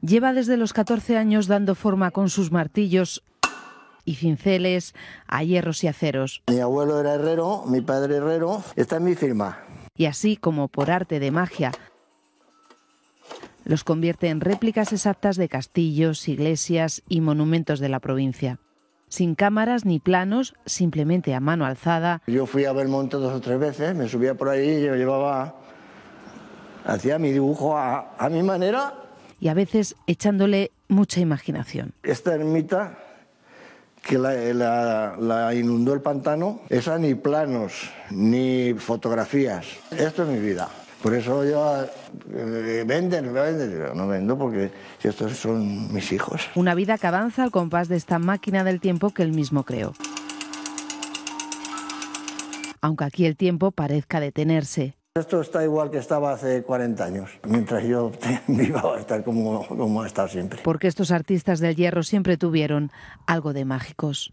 Lleva desde los 14 años dando forma con sus martillos y cinceles a hierros y aceros. Mi abuelo era herrero, mi padre herrero, está en mi firma. Y así como por arte de magia, los convierte en réplicas exactas de castillos, iglesias y monumentos de la provincia. Sin cámaras ni planos, simplemente a mano alzada. Yo fui a Belmonte dos o tres veces, me subía por ahí y yo llevaba, hacía mi dibujo a, a mi manera y a veces echándole mucha imaginación. Esta ermita que la, inundó el pantano, esa ni planos, ni fotografías. Esto es mi vida. Por eso yo eh, venden, no vendo porque estos son mis hijos. Una vida que avanza al compás de esta máquina del tiempo que él mismo creó. Aunque aquí el tiempo parezca detenerse, esto está igual que estaba hace 40 años, mientras yo viva a estar como, como ha estado siempre. Porque estos artistas del hierro siempre tuvieron algo de mágicos.